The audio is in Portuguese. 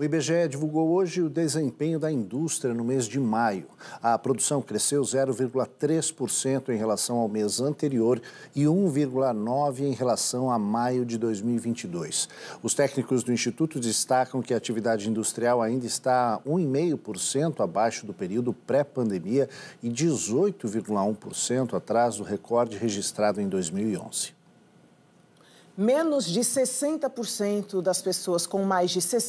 O IBGE divulgou hoje o desempenho da indústria no mês de maio. A produção cresceu 0,3% em relação ao mês anterior e 1,9% em relação a maio de 2022. Os técnicos do Instituto destacam que a atividade industrial ainda está 1,5% abaixo do período pré-pandemia e 18,1% atrás do recorde registrado em 2011. Menos de 60% das pessoas com mais de 60